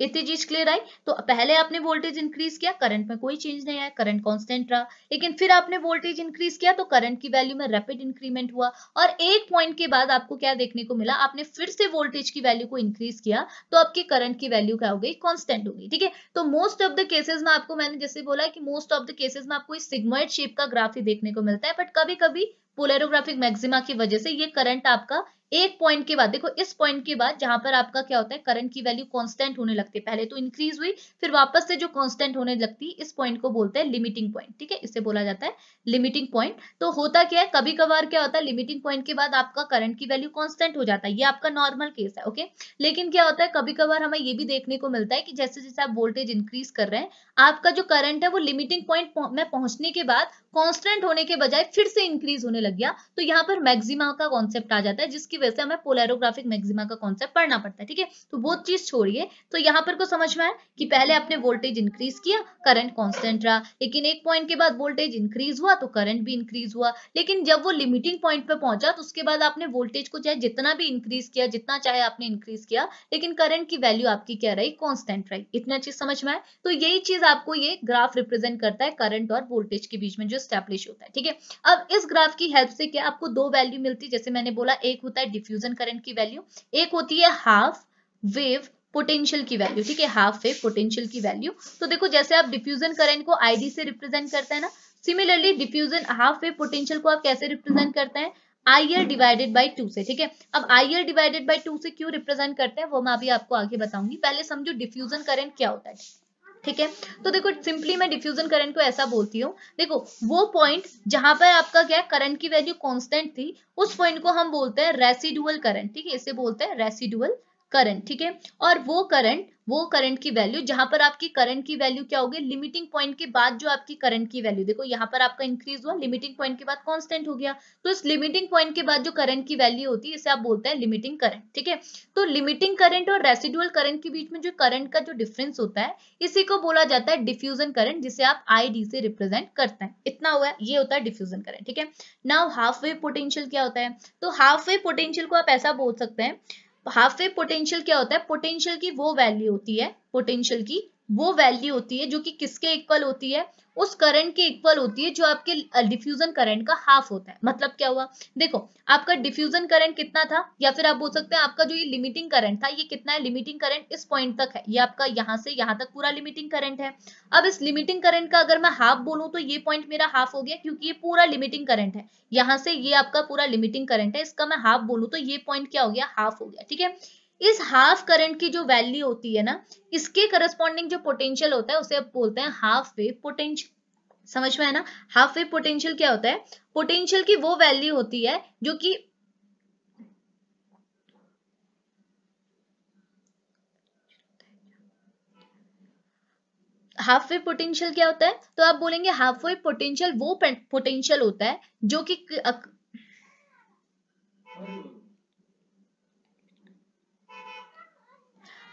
इतनी चीज क्लियर आई तो पहले आपने वोल्टेज इंक्रीज किया करंट में कोई चेंज नहीं आया करंट कांस्टेंट रहा लेकिन फिर आपने वोल्टेज इंक्रीज किया तो करंट की वैल्यू में रैपिड इंक्रीमेंट हुआ और एक पॉइंट के बाद आपको क्या देखने को मिला आपने फिर से वोल्टेज की वैल्यू को इंक्रीज किया तो आपकी करंट की वैल्यू क्या हो गई कॉन्स्टेंट हो गई ठीक है तो मोस्ट ऑफ द केसेज में आपको मैंने जैसे बोला कि मोस्ट ऑफ द केसेज में आपको सिग्मेट शेप का ग्राफ ही देखने को मिलता है बट कभी कभी पोलेरोग्राफिक मैक्सिमा की वजह से ये करंट आपका एक पॉइंट के बाद देखो इस पॉइंट के बाद जहां पर आपका क्या होता है करंट की वैल्यू कांस्टेंट होने लगती है पहले तो इंक्रीज हुई फिर वापस से जो कांस्टेंट होने लगती है इस पॉइंट को बोलते हैं लिमिटिंग पॉइंट ठीक है इसे बोला जाता है लिमिटिंग पॉइंट तो होता क्या है कभी कभार क्या होता है लिमिटिंग पॉइंट के बाद आपका करंट की वैल्यू कॉन्स्टेंट हो जाता है ये आपका नॉर्मल केस है ओके लेकिन क्या होता है कभी कभार हमें ये भी देखने को मिलता है कि जैसे जैसे आप वोल्टेज इंक्रीज कर रहे हैं आपका जो करंट है वो लिमिटिंग पॉइंट में पहुंचने के बाद कॉन्स्टेंट होने के बजाय फिर से इंक्रीज होने लग गया तो यहाँ पर मैक्सिमा का कॉन्सेप्ट आ जाता है जिसकी की वजह से हमें पोलैरोग्राफिक मैक्सिमा का कॉन्सेप्ट पढ़ना पड़ता है ठीक है तो वो चीज छोड़िए तो यहाँ पर को समझ में आया कि पहले आपने वोल्टेज इंक्रीज किया करंट कॉन्स्टेंट रहा लेकिन एक पॉइंट के बाद वोल्टेज इंक्रीज हुआ तो करंट भी इंक्रीज हुआ लेकिन जब वो लिमिटिंग पॉइंट पर पहुंचा तो उसके बाद आपने वोल्टेज को चाहे जितना भी इंक्रीज किया जितना चाहे आपने इंक्रीज किया लेकिन करंट की वैल्यू आपकी क्या रही कॉन्स्टेंट रही इतना चीज समझ में आए तो यही चीज आपको ये ग्राफ रिप्रेजेंट करता है करंट और वोल्टेज के बीच में जो स्टैब्लिश होता है ठीक है अब इस ग्राफ की हेल्प से क्या आपको दो वैल्यू मिलती है जैसे मैंने बोला एक होता है डिफ्यूजन करंट की वैल्यू एक होती है हाफ वेव पोटेंशियल की वैल्यू ठीक है हाफ वेव पोटेंशियल की वैल्यू तो देखो जैसे आप डिफ्यूजन करंट को आईडी से रिप्रेजेंट करते हैं ना similarly diffusion half wave potential को आप कैसे रिप्रेजेंट करते हैं आई डिवाइडेड बाई टू से ठीक है अब आई डिवाइडेड बाई टू से क्यों रिप्रेजेंट करते हैं वो मैं अभी आपको आगे बताऊंगी पहले समझो डिफ्यूजन करंट क्या होता है ठीक है तो देखो सिंपली मैं डिफ्यूजन करंट को ऐसा बोलती हूँ देखो वो पॉइंट जहां पर आपका क्या करंट की वैल्यू कांस्टेंट थी उस पॉइंट को हम बोलते हैं रेसिडुअल करंट ठीक है इसे बोलते हैं रेसिडुअल करंट ठीक है और वो करंट वो करंट की वैल्यू जहां पर आपकी करंट की वैल्यू क्या होगी लिमिटिंग पॉइंट के बाद जो आपकी करंट की वैल्यू देखो यहाँ पर आपका इंक्रीज हुआ लिमिटिंग पॉइंट के बाद कांस्टेंट हो गया तो इस लिमिटिंग पॉइंट के बाद जो करंट की वैल्यू होती है इसे आप बोलते हैं लिमिटिंग करंट ठीक है तो लिमिटिंग करंट और रेसिडुअल करंट के बीच में जो करंट का जो डिफरेंस होता है इसी को बोला जाता है डिफ्यूजन करंट जिसे आप आई से रिप्रेजेंट करते हैं इतना हुआ है, ये होता है डिफ्यूजन करंट ठीक है नाउ हाफ वे पोटेंशियल क्या होता है तो हाफ वे पोटेंशियल को आप ऐसा बोल सकते हैं हाफ वे पोटेंशियल क्या होता है पोटेंशियल की वो वैल्यू होती है पोटेंशियल की वो वैल्यू होती है जो कि किसके इक्वल होती है उस करंट के इक्वल होती है जो आपके डिफ्यूजन करंट का हाफ होता है मतलब क्या हुआ देखो आपका डिफ्यूजन करंट कितना था या फिर आप बोल सकते हैं आपका जो ये लिमिटिंग करंट था ये कितना है लिमिटिंग करंट इस पॉइंट तक है ये आपका यहाँ से यहाँ तक पूरा लिमिटिंग करंट है अब इस लिमिटिंग करंट का अगर मैं हाफ बोलूँ तो ये पॉइंट मेरा हाफ हो गया क्योंकि ये पूरा लिमिटिंग करंट है यहाँ से ये आपका पूरा लिमिटिंग करंट है इसका मैं हाफ बोलूँ तो ये पॉइंट क्या हो गया हाफ हो गया ठीक है इस हाफ करंट की जो वैल्यू होती है ना इसके करस्पॉन्डिंग जो पोटेंशियल होता है उसे आप बोलते हैं हाफ वे पोटेंशियल समझ में है ना हाफ वे पोटेंशियल क्या होता है पोटेंशियल की वो वैल्यू होती है जो कि हाफ वे पोटेंशियल क्या होता है तो आप बोलेंगे हाफ वे पोटेंशियल वो पोटेंशियल होता है जो कि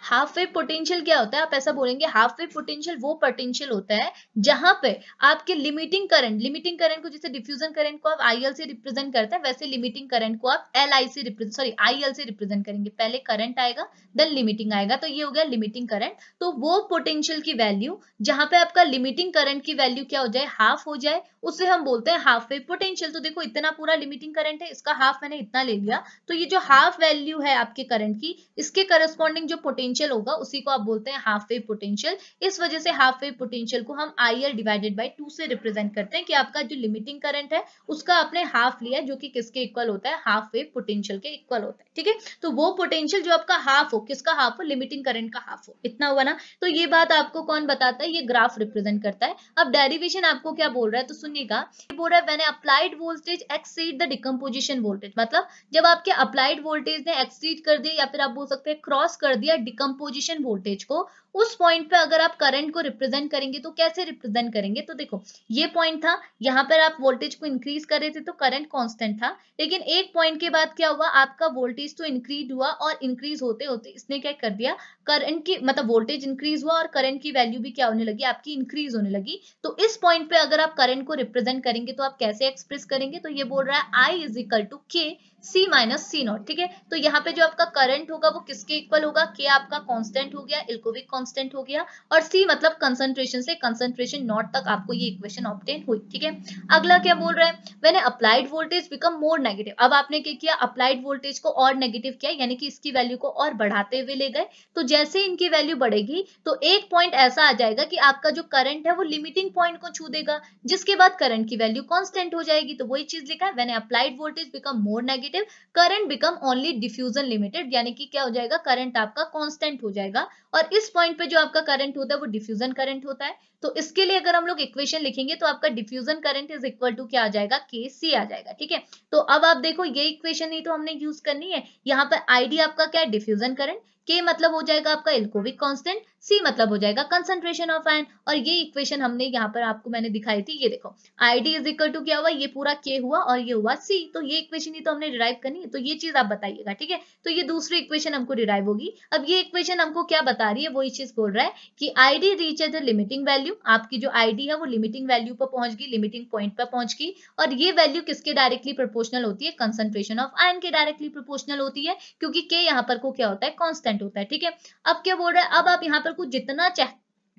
हाफ वे पोटेंशियल क्या होता है आप ऐसा बोलेंगे हाफ वे पोटेंशियल वो पोटेंशियल होता है जहां पे आपके लिमिटिंग करंट लिमिटिंग करंट को जैसे डिफ्यूजन करंट को आप आईएल से रिप्रेजेंट करते हैं वैसे लिमिटिंग करंट को आप एल से रिप्रेजेंट सॉरी आईएल से रिप्रेजेंट करेंगे पहले करंट आएगा देन लिमिटिंग आएगा तो ये हो गया लिमिटिंग करंट तो वो पोटेंशियल की वैल्यू जहां पे आपका लिमिटिंग करंट की वैल्यू क्या हो जाए हाफ हो जाए उसे हम बोलते हैं हाफ वे पोटेंशियल तो देखो इतना पूरा लिमिटिंग करंट है इसका हाफ मैंने इतना ले लिया तो ये जो हाफ वैल्यू है आपके करंट की इसके करस्पॉन्डिंग जो पोटेंशियल पोटेंशियल होगा उसी को आप बोलते हैं हाफ वे पोटेंशियल इस वजह से हाफ वे पोटेंशियल को हम I L divided by two से रिप्रेजेंट करते हैं कि आपका जो लिमिटिंग करंट है उसका आपने हाफ लिया जो कि किसके इक्वल होता है हाफ वे पोटेंशियल के इक्वल होता है ठीक है तो वो पोटेंशियल जो आपका हाफ हो किसका हाफ हो लिमिटिंग करंट का हाफ हो इतना हुआ ना तो ये बात आपको कौन बताता है ये ग्राफ रिप्रेजेंट करता है अब डेरिवेशन आपको क्या बोल रहा है तो सुनिएगा बोल रहा है मैंने applied voltage exceed the decomposition voltage मतलब जब आपके अप्लाइड वोल्टेज ने एक्सीड कर दिया या फिर आप बोल सकते हैं क्रॉस कर दिया डिकम कंपोजिशन वोल्टेज को उस पॉइंट पे अगर आप करंट को रिप्रेजेंट करेंगे तो कैसे रिप्रेजेंट करेंगे तो देखो ये पॉइंट था यहाँ पर आप वोल्टेज को इंक्रीज कर रहे थे तो करंट कांस्टेंट था लेकिन एक पॉइंट के बाद क्या हुआ आपका वोल्टेज तो इंक्रीज हुआ और इंक्रीज होते होते इसने क्या कर दिया करंट की मतलब वोल्टेज इंक्रीज हुआ और करंट की वैल्यू भी क्या होने लगी आपकी इंक्रीज होने लगी तो इस पॉइंट पे अगर आप करंट को रिप्रेजेंट करेंगे तो आप कैसे एक्सप्रेस करेंगे तो ये बोल रहा है I is equal to K C minus C not ठीक है तो यहाँ पे जो आपका करंट होगा वो किसके इक्वल होगा के आपका कॉन्स्टेंट हो गया इल्कोविक कांस्टेंट हो गया और सी मतलब कंसंट्रेशन से कंसंट्रेशन नॉट तक आपको ये इक्वेशन ऑप्टेन हुई ठीक है अगला क्या बोल रहा है मैंने applied voltage become more negative अब आपने क्या किया अप्लाइड वोल्टेज को और नेगेटिव किया यानी कि इसकी वैल्यू को और बढ़ाते हुए ले गए तो जैसे इनकी वैल्यू बढ़ेगी तो एक पॉइंट ऐसा आ जाएगा कि आपका जो करंट है वो लिमिटिंग पॉइंट को छू देगा जिसके बाद करंट की वैल्यू कॉन्स्टेंट हो जाएगी तो वही चीज लिखा है मैंने applied voltage become more negative current become only diffusion limited यानी कि क्या हो जाएगा करंट आपका कॉन्स्टेंट हो जाएगा और इस पॉइंट पे जो आपका करंट होता है वो डिफ्यूजन करंट होता है तो इसके लिए अगर हम लोग इक्वेशन लिखेंगे तो आपका diffusion current is equal to क्या आ जाएगा के सी आ जाएगा ठीक है तो अब आप देखो ये इक्वेशन ही तो हमने यूज करनी है यहाँ पर आईडी आपका क्या है डिफ्यूजन करंट के मतलब हो जाएगा आपका एल्कोविक कांस्टेंट सी मतलब हो जाएगा कंसंट्रेशन ऑफ आयन और ये इक्वेशन हमने यहाँ पर आपको मैंने दिखाई थी ये देखो I D is equal to क्या हुआ ये पूरा के हुआ और ये हुआ सी तो ये इक्वेशन ही तो हमने डिराइव करनी है तो ये चीज आप बताइएगा ठीक है तो ये दूसरी इक्वेशन हमको डिराइव होगी अब ये इक्वेशन हमको क्या बता रही है वो चीज बोल रहा है कि I D reach as limiting value आपकी जो आई डी है वो लिमिटिंग वैल्यू पर पहुंच गई लिमिटिंग पॉइंट पर पहुंच गई और ये वैल्यू किसके डायरेक्टली प्रोपोर्शनल होती है कंसंट्रेशन ऑफ आयन के डायरेक्टली प्रोपोर्शनल होती है क्योंकि के यहाँ पर को क्या होता है कॉन्स्टेंट परसेंट होता है ठीक है अब क्या बोल रहा है अब आप यहाँ पर कुछ जितना चाह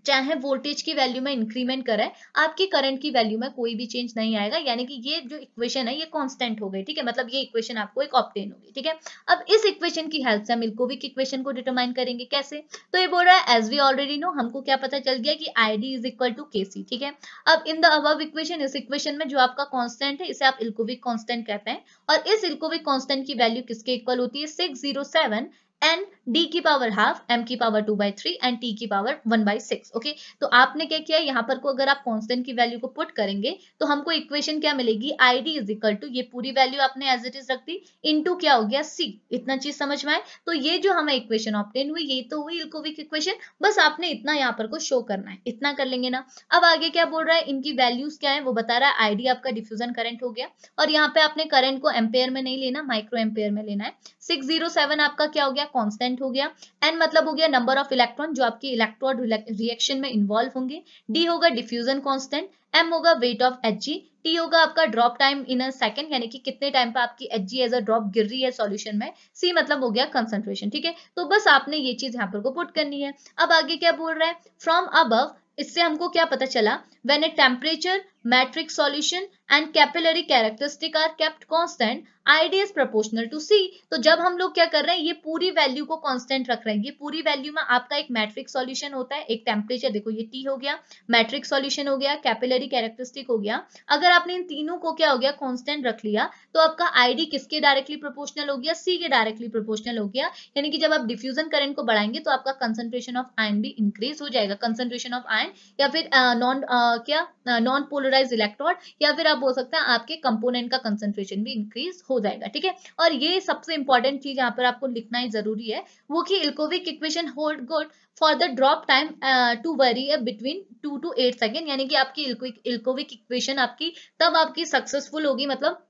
चाहे वोल्टेज की वैल्यू में इंक्रीमेंट करें आपकी करंट की वैल्यू में कोई भी चेंज नहीं आएगा यानी कि ये जो इक्वेशन है ये कांस्टेंट हो गई ठीक है मतलब ये इक्वेशन आपको एक ऑप्टेन होगी ठीक है अब इस इक्वेशन की हेल्प से हम इल्कोविक इक्वेशन को डिटरमाइन करेंगे कैसे तो ये बोल रहा है एज वी ऑलरेडी नो हमको क्या पता चल गया कि I D is equal to K C ठीक है अब इन द अब इक्वेशन इस इक्वेशन में जो आपका कॉन्स्टेंट है इसे आप इल्कोविक कॉन्स्टेंट कहते हैं और इस इल्कोविक कॉन्स्टेंट की वैल्यू किसके इक्वल होती है six zero seven N D की पावर हाफ एम की power two by three and T की power one by six okay तो आपने क्या किया यहाँ पर को अगर आप कॉन्स्टेंट की वैल्यू को पुट करेंगे तो हमको इक्वेशन क्या मिलेगी I D is equal to ये पूरी वैल्यू आपने एज इट इज रख दी टू क्या हो गया सी इतना चीज समझ में आए तो ये जो हमें इक्वेशन ऑप्टेन हुई ये तो हुई इल्कोविक इक्वेशन बस आपने इतना यहाँ पर को शो करना है इतना कर लेंगे ना अब आगे क्या बोल रहा है इनकी वैल्यूज क्या है वो बता रहा है आई आपका डिफ्यूजन करंट हो गया और यहाँ पे आपने करंट को एम्पेयर में नहीं लेना माइक्रो एम्पेयर में लेना है सिक्स आपका क्या हो गया गया कॉन्स्टेंट हो गया एन मतलब हो गया नंबर ऑफ इलेक्ट्रॉन जो आपकी इलेक्ट्रोड रिएक्शन में इन्वॉल्व होंगे डी होगा डिफ्यूजन कॉन्स्टेंट एम होगा weight of H G T होगा आपका drop time in a second यानी कि कितने टाइम पर आपकी H G as a drop गिर रही है सॉल्यूशन में सी मतलब हो गया कंसंट्रेशन ठीक है तो बस आपने ये चीज यहाँ पर को पुट करनी है अब आगे क्या बोल रहा है फ्रॉम अबव इससे हमको क्या पता चला When a temperature, metric solution and capillary characteristic are kept constant, ID is proportional to C. तो जब हम लोग क्या कर रहे हैं ये पूरी वैल्यू को कांस्टेंट रख रहे हैं ये पूरी वैल्यू में आपका एक मैट्रिक सॉल्यूशन होता है एक टेम्परेचर देखो ये टी हो गया मैट्रिक सॉल्यूशन हो गया कैपिलरी कैरेक्टरिस्टिक हो गया अगर आपने इन तीनों को क्या हो गया कांस्टेंट रख लिया तो आपका आईडी किसके डायरेक्टली प्रोपोर्शनल हो गया सी के डायरेक्टली प्रोपोर्शनल हो गया यानी कि जब आप डिफ्यूजन करंट को बढ़ाएंगे तो आपका कंसंट्रेशन ऑफ आयन भी इंक्रीज हो जाएगा कंसंट्रेशन ऑफ आयन या फिर नॉन uh, क्या नॉन पोलराइज इलेक्ट्रॉन या फिर आप बोल सकते हैं आपके कंपोनेंट का कंसंट्रेशन भी इंक्रीज हो जाएगा ठीक है और ये सबसे इंपॉर्टेंट चीज यहाँ पर आपको लिखना ही जरूरी है वो कि Ilkovic equation hold good for the drop time to vary between two to eight second यानी कि आपकी इल्कोविक इक्वेशन आपकी तब आपकी सक्सेसफुल होगी मतलब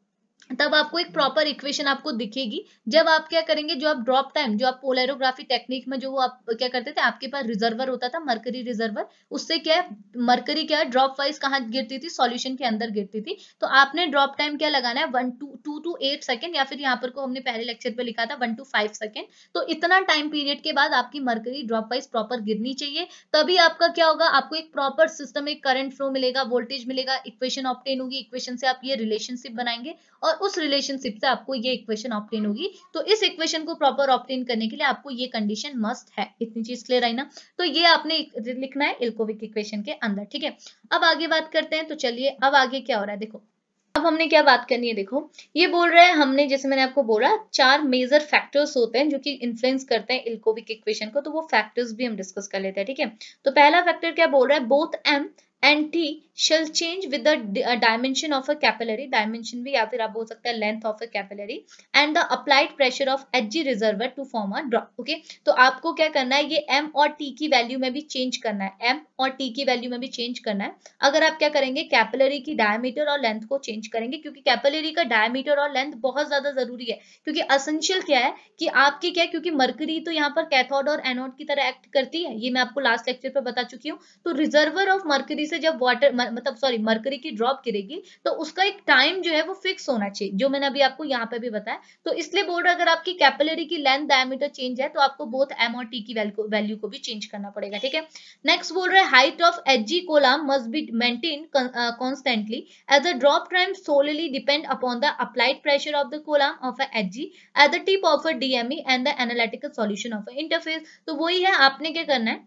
तब आपको एक प्रॉपर इक्वेशन आपको दिखेगी जब आप क्या करेंगे जो आप ड्रॉप टाइम जो आप पोलरोग्राफी टेक्निक में जो वो आप क्या करते थे आपके पास रिजर्वर होता था मरकरी रिजर्वर उससे क्या है मरकरी क्या है ड्रॉप वाइज कहाँ गिरती थी सॉल्यूशन के अंदर गिरती थी तो आपने ड्रॉप टाइम क्या लगाना है one two two to eight second या फिर यहाँ पर को हमने पहले लेक्चर पर लिखा था वन टू फाइव सेकेंड तो इतना टाइम पीरियड के बाद आपकी मरकरी ड्रॉप वाइज प्रॉपर गिरनी चाहिए तभी आपका क्या होगा आपको एक प्रॉपर सिस्टम एक करंट फ्लो मिलेगा वोल्टेज मिलेगा इक्वेशन ऑप्टेन होगी इक्वेशन से आप ये रिलेशनशिप बनाएंगे और और उस रिलेशनशिप से आपको ये इक्वेशन ऑप्टेन होगी तो इस इक्वेशन को प्रॉपर ऑप्टेन करने के लिए आपको ये कंडीशन मस्ट है इतनी चीज क्लियर आई ना तो ये आपने लिखना है इल्कोविक इक्वेशन के अंदर ठीक है अब आगे बात करते हैं तो चलिए अब आगे क्या हो रहा है देखो अब हमने क्या बात करनी है देखो ये बोल रहे हैं हमने जैसे मैंने आपको बोला चार मेजर फैक्टर्स होते हैं जो कि इन्फ्लुएंस करते हैं इल्कोविक इक्वेशन को तो वो फैक्टर्स भी हम डिस्कस कर लेते हैं ठीक है थीके? तो पहला फैक्टर क्या बोल रहा है both M and T shall change with the dimension of a capillary dimension भी या फिर आप बोल सकते हैं length of a capillary and the applied pressure of H G reservoir to form a drop okay तो आपको क्या करना है ये एम और टी की वैल्यू में भी चेंज करना है एम और टी की वैल्यू में भी चेंज करना है अगर आप क्या करेंगे कैपिलरी की डायमीटर और लेंथ को चेंज करेंगे क्योंकि कैपिलरी का डायमीटर और लेंथ बहुत ज्यादा जरूरी है क्योंकि असेंशियल क्या है कि आपकी क्या क्योंकि मर्करी तो यहाँ पर कैथोड और एनोड की तरह एक्ट करती है ये मैं आपको लास्ट लेक्चर पर बता चुकी हूँ तो रिजर्वर ऑफ मर्करी से से जब वाटर मतलब सॉरी मरकरी की ड्रॉप गिरेगी तो उसका एक टाइम जो है वो फिक्स होना चाहिए जो मैंने अभी आपको यहाँ पे भी बताया तो इसलिए बोल रहा अगर आपकी कैपिलरी की लेंथ डायमीटर चेंज है तो आपको बोथ एम और टी की वैल्यू को भी चेंज करना पड़ेगा ठीक है नेक्स्ट बोल रहे height of HG column must be maintain constantly as a drop time solely depend upon the applied pressure of the column of HG at the tip of a DME and the analytical solution of a interface तो वही है आपने क्या करना है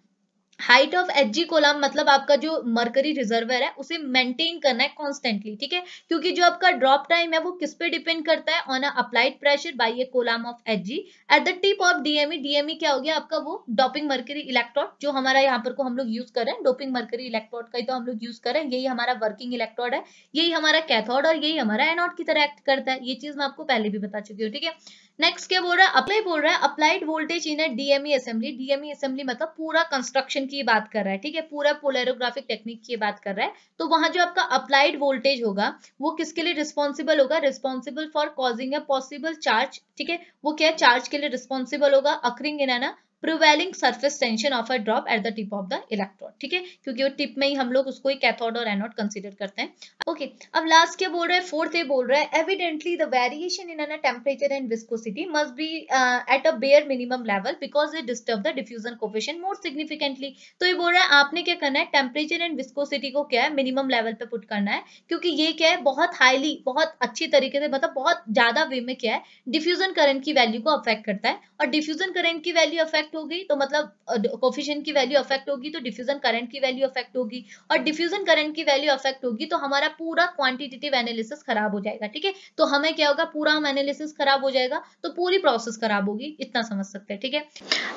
height of H G column मतलब आपका जो मरकरी रिजर्वर है उसे मेंटेन करना है कॉन्स्टेंटली ठीक है क्योंकि जो आपका ड्रॉप टाइम है वो किस पे डिपेंड करता है on applied pressure by a column of H G at the tip of DME DME क्या हो गया आपका वो डोपिंग मरकरी इलेक्ट्रॉड जो हमारा यहाँ पर को हम लोग यूज कर रहे हैं डोपिंग मरकरी इलेक्ट्रॉड का ही तो हम लोग यूज कर रहे हैं यही हमारा वर्किंग इलेक्ट्रॉड है यही हमारा कैथोड और यही हमारा एनोड की तरह एक्ट करता है ये चीज मैं आपको पहले भी बता चुकी हूँ ठीक है नेक्स्ट क्या बोल रहा है अप्लाई बोल रहा है applied voltage in DME assembly DME assembly मतलब पूरा कंस्ट्रक्शन की बात कर रहा है ठीक है पूरा पोलेरोग्राफिक टेक्निक की बात कर रहा है तो वहां जो आपका अप्लाइड वोल्टेज होगा वो किसके लिए रिस्पॉन्सिबल होगा responsible for causing a possible charge ठीक है वो क्या चार्ज के लिए रिस्पॉन्सिबल होगा occurring in prevailing surface tension of a drop at the tip of the electron ठीक है क्योंकि वो टिप में ही हम लोग उसको कैथोड और एनोड कंसिडर करते हैं ओके okay, अब लास्ट क्या बोल रहा है फोर्थ ये बोल रहा है evidently the variation in an temperature and viscosity must be at a bare minimum level because it disturb the diffusion coefficient more significantly तो ये बोल रहा है आपने क्या करना है टेम्परेचर एंड विस्कोसिटी को क्या है मिनिमम लेवल पे पुट करना है क्योंकि ये क्या है बहुत हाईली बहुत अच्छी तरीके से मतलब बहुत ज्यादा वे में क्या है डिफ्यूजन करंट की वैल्यू को अफेक्ट करता है और डिफ्यूजन करंट की वैल्यू अफेक्ट अफेक्ट हो गई तो मतलब कोफिशियंट की वैल्यू अफेक्ट होगी तो डिफ्यूजन करंट की वैल्यू अफेक्ट होगी और डिफ्यूजन करंट की वैल्यू अफेक्ट होगी तो हमारा पूरा क्वांटिटेटिव एनालिसिस खराब हो जाएगा ठीक है तो हमें क्या होगा पूरा हम एनालिसिस खराब हो जाएगा तो पूरी प्रोसेस खराब होगी इतना समझ सकते हैं ठीक है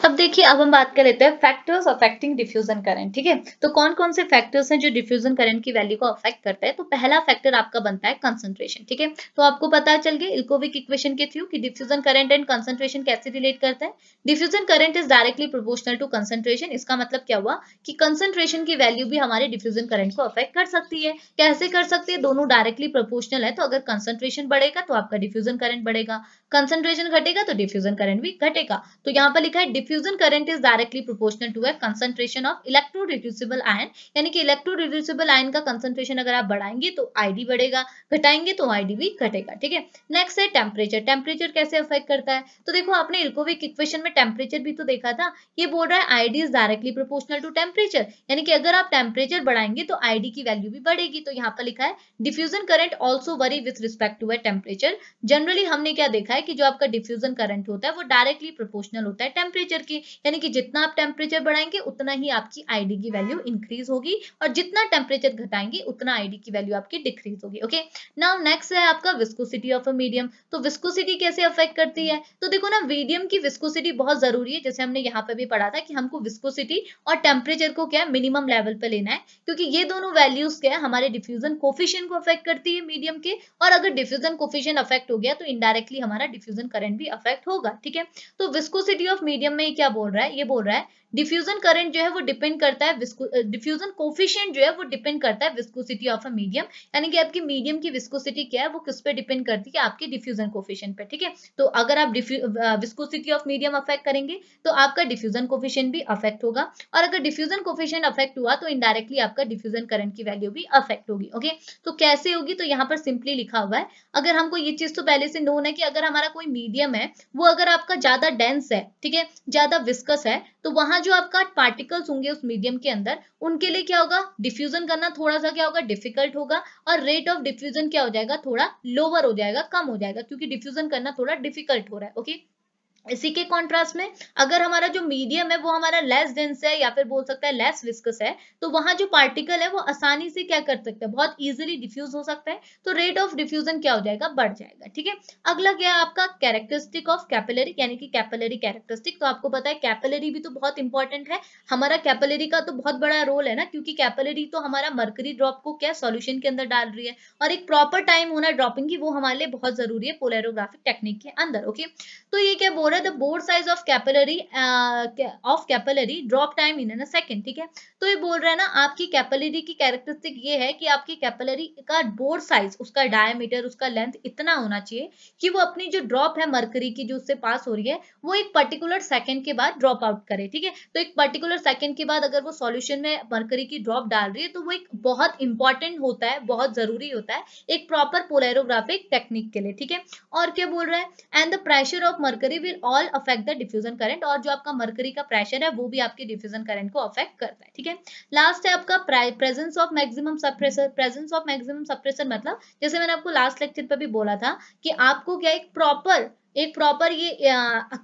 अब देखिए अब हम बात कर लेते हैं फैक्टर्स अफेक्टिंग डिफ्यूजन करंट ठीक है तो कौन कौन से फैक्टर्स हैं जो डिफ्यूजन करंट की वैल्यू को अफेक्ट करते हैं तो पहला फैक्टर आपका बनता है कंसंट्रेशन ठीक है तो आपको पता चल गया इल्कोविक इक्वेशन के थ्रू कि डिफ्यूजन करंट एंड कंसंट्रेशन कैसे रिलेट करता है diffusion current is directly proportional to concentration इसका मतलब क्या हुआ कि कंसंट्रेशन की वैल्यू भी हमारे डिफ्यूजन करंट को अफेक्ट कर सकती है कैसे कर सकती है दोनों डायरेक्टली प्रोपोर्शनल है तो अगर कंसंट्रेशन बढ़ेगा तो आपका डिफ्यूजन करंट बढ़ेगा कंसंट्रेशन घटेगा तो डिफ्यूजन करंट भी घटेगा तो यहाँ पर लिखा है diffusion current is directly proportional to है concentration of electro reducible ion यानी कि इलेक्ट्रो रिड्यूसिबल आयन का कंसंट्रेशन अगर आप बढ़ाएंगे तो आईडी बढ़ेगा घटाएंगे तो आईडी भी घटेगा ठीक है नेक्स्ट है टेम्परेचर टेम्परेचर कैसे अफेक्ट करता है तो देखो आपने इल्कोविक इक्वेशन में टेम्परेचर भी तो देखा था ये बोल रहा है ID is directly proportional to temperature यानी कि अगर आप टेम्परेचर बढ़ाएंगे तो आईडी की वैल्यू भी बढ़ेगी तो यहाँ पर लिखा है diffusion current also vary with respect to है टेम्परेचर जनरली हमने क्या देखा है है कि जो आपका डिफ्यूजन करंट होता है वो डायरेक्टली प्रोपोर्शनल होता है टेम्परेचर की यानी कि जितना आप टेम्परेचर बढ़ाएंगे उतना ही आपकी आईडी की वैल्यू इंक्रीज होगी और जितना टेम्परेचर घटाएंगे उतना आईडी की वैल्यू आपकी डिक्रीज होगी ओके नाउ नेक्स्ट है आपका विस्कोसिटी ऑफ अ मीडियम तो विस्कोसिटी कैसे अफेक्ट करती है तो देखो ना मीडियम की विस्कोसिटी बहुत जरूरी है जैसे हमने यहाँ पे भी पढ़ा था कि हमको विस्कोसिटी और टेम्परेचर को क्या मिनिमम लेवल पर लेना है क्योंकि ये दोनों वैल्यूज क्या है हमारे डिफ्यूजन कोफिशियन को अफेक्ट करती है मीडियम के और अगर डिफ्यूजन कोफिशियन अफेक्ट हो गया तो इनडायरेक्टली हमारा डिफ्यूजन करंट भी अफेक्ट होगा ठीक है तो विस्कोसिटी ऑफ मीडियम में क्या बोल रहा है ये बोल रहा है डिफ्यूजन करंट जो है वो डिपेंड करता है डिफ्यूजन कोफिशियंट जो है वो डिपेंड करता है विस्कोसिटी ऑफ अ मीडियम यानी कि आपकी मीडियम की विस्कोसिटी क्या है वो किस पे डिपेंड करती है आपके डिफ्यूजन कोफिशियंट पे ठीक है तो अगर आप विस्कोसिटी ऑफ मीडियम अफेक्ट करेंगे तो आपका डिफ्यूजन कोफिशियंट भी अफेक्ट होगा और अगर डिफ्यूजन कोफिशियंट अफेक्ट हुआ तो इनडायरेक्टली आपका डिफ्यूजन करंट की वैल्यू भी अफेक्ट होगी ओके तो कैसे होगी तो यहाँ पर सिंपली लिखा हुआ है अगर हमको ये चीज तो पहले से नोन है कि अगर हमारा कोई मीडियम है वो अगर आपका ज्यादा डेंस है ठीक है ज्यादा विस्कस है तो वहां जो आपका पार्टिकल्स होंगे उस मीडियम के अंदर उनके लिए क्या होगा डिफ्यूजन करना थोड़ा सा क्या होगा डिफिकल्ट होगा और रेट ऑफ डिफ्यूजन क्या हो जाएगा थोड़ा लोअर हो जाएगा कम हो जाएगा क्योंकि डिफ्यूजन करना थोड़ा डिफिकल्ट हो रहा है ओके इसी के कॉन्ट्रास्ट में अगर हमारा जो मीडियम है वो हमारा लेस डेंस है या फिर बोल सकता है लेस विस्कस है तो वहां जो पार्टिकल है वो आसानी से क्या कर सकता है बहुत इजीली डिफ्यूज हो सकता है तो रेट ऑफ डिफ्यूजन क्या हो जाएगा बढ़ जाएगा ठीक है अगला क्या आपका कैरेक्टरिस्टिक ऑफ कैपिलरी यानी कि कैपिलरी कैरेक्टरिस्टिक तो आपको पता है कैपिलरी भी तो बहुत इंपॉर्टेंट है हमारा कैपिलरी का तो बहुत बड़ा रोल है ना क्योंकि कैपिलरी तो हमारा मर्करी ड्रॉप को क्या सोल्यूशन के अंदर डाल रही है और एक प्रॉपर टाइम होना ड्रॉपिंग की वो हमारे लिए बहुत जरूरी है पोलेरोग्राफिक टेक्निक के अंदर ओके तो ये क्या बोल बोला the bore size of capillary of capillary drop time in a second ठीक है तो ये बोल रहा है ना आपकी कैपिलरी की कैरेक्टरिस्टिक ये है कि आपकी कैपिलरी का बोर्ड साइज उसका डायमीटर उसका लेंथ इतना होना चाहिए कि वो अपनी जो ड्रॉप है मरकरी की जो उससे पास हो रही है वो एक पर्टिकुलर सेकेंड के बाद ड्रॉप आउट करे ठीक है तो एक पर्टिकुलर सेकेंड के बाद अगर वो सॉल्यूशन में मरकरी की ड्रॉप डाल रही है तो वो एक बहुत इंपॉर्टेंट होता है बहुत जरूरी होता है एक प्रॉपर पोलेरोग्राफिक टेक्निक के लिए ठीक है और क्या बोल रहा है and the pressure of mercury will all affect the diffusion current और जो आपका मरकरी का प्रेशर है वो भी आपके डिफ्यूजन करंट को अफेक्ट करता है ठीक है लास्ट है आपका presence of maximum suppressor presence of maximum suppressor मतलब जैसे मैंने आपको लास्ट लेक्चर पर भी बोला था कि आपको क्या एक प्रॉपर एक प्रॉपर ये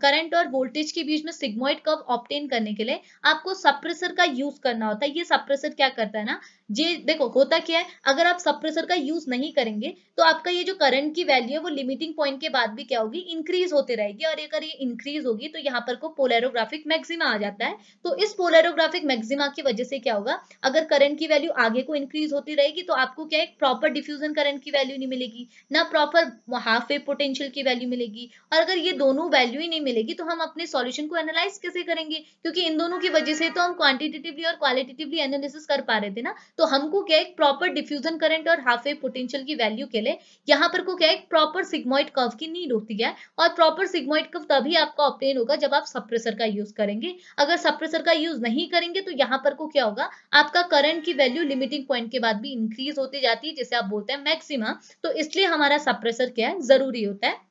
करंट और वोल्टेज के बीच में सिग्मोइड कर्व ऑप्टेन करने के लिए आपको सप्रेसर का यूज करना होता है ये सप्रेसर क्या करता है ना ये देखो होता क्या है अगर आप सप्रेसर का यूज नहीं करेंगे तो आपका ये जो करंट की वैल्यू है वो लिमिटिंग पॉइंट के बाद भी क्या होगी इंक्रीज होते रहेगी और अगर ये इंक्रीज होगी तो यहाँ पर को पोलेरोग्राफिक मैक्सिमा आ जाता है तो इस पोलेरोग्राफिक मैक्सिमा की वजह से क्या होगा अगर करंट की वैल्यू आगे को इंक्रीज होती रहेगी तो आपको क्या एक प्रॉपर डिफ्यूजन करंट की वैल्यू नहीं मिलेगी ना प्रॉपर हाफ वे पोटेंशियल की वैल्यू मिलेगी और अगर ये दोनों वैल्यू ही नहीं मिलेगी तो हम अपने सोल्यूशन को एनालाइज कैसे करेंगे क्योंकि इन दोनों की वजह से तो हम क्वान्टिटेटिवली और क्वालिटेटिवली एनालिसिस कर पा रहे थे ना तो हमको क्या एक प्रॉपर डिफ्यूजन करंट और हाफ वे पोटेंशियल की वैल्यू के लिए यहाँ पर को क्या एक प्रॉपर सिग्मोइड कर्व की नीड होती है और प्रॉपर सिग्मोइड कर्व तभी आपका ऑप्टेन होगा जब आप सप्रेसर का यूज करेंगे अगर सप्रेसर का यूज नहीं करेंगे तो यहाँ पर को क्या होगा आपका करंट की वैल्यू लिमिटिंग पॉइंट के बाद भी इंक्रीज होती जाती है जैसे आप बोलते हैं मैक्सिमम तो इसलिए हमारा सप्रेसर क्या है जरूरी होता है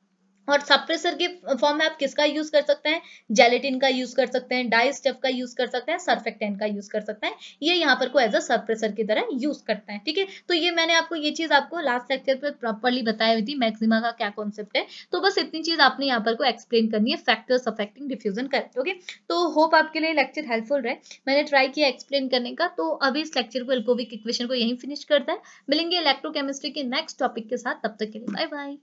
और सप्रेसर के फॉर्म में आप किसका यूज कर सकते हैं जेलेटिन का यूज कर सकते हैं डाई स्टफ का यूज कर सकते हैं सर्फेक्टेंट का यूज कर सकते हैं ये यहाँ पर को एज अ सप्रेसर की तरह यूज करता है ठीक है तो ये मैंने आपको ये चीज आपको लास्ट लेक्चर पर प्रॉपरली बताई हुई थी मैक्सिमा का क्या कॉन्सेप्ट है तो बस इतनी चीज आपने यहाँ पर को एक्सप्लेन करनी है फैक्टर्स अफेक्टिंग डिफ्यूजन कर ओके तो होप आपके लिए लेक्चर हेल्पफुल रहे मैंने ट्राई किया एक्सप्लेन करने का तो अभी इस लेक्चर को एल्कोविक इक्वेशन को यही फिनिश करता है मिलेंगे इलेक्ट्रोकेमिस्ट्री के नेक्स्ट टॉपिक के साथ तब तक के लिए बाय बाय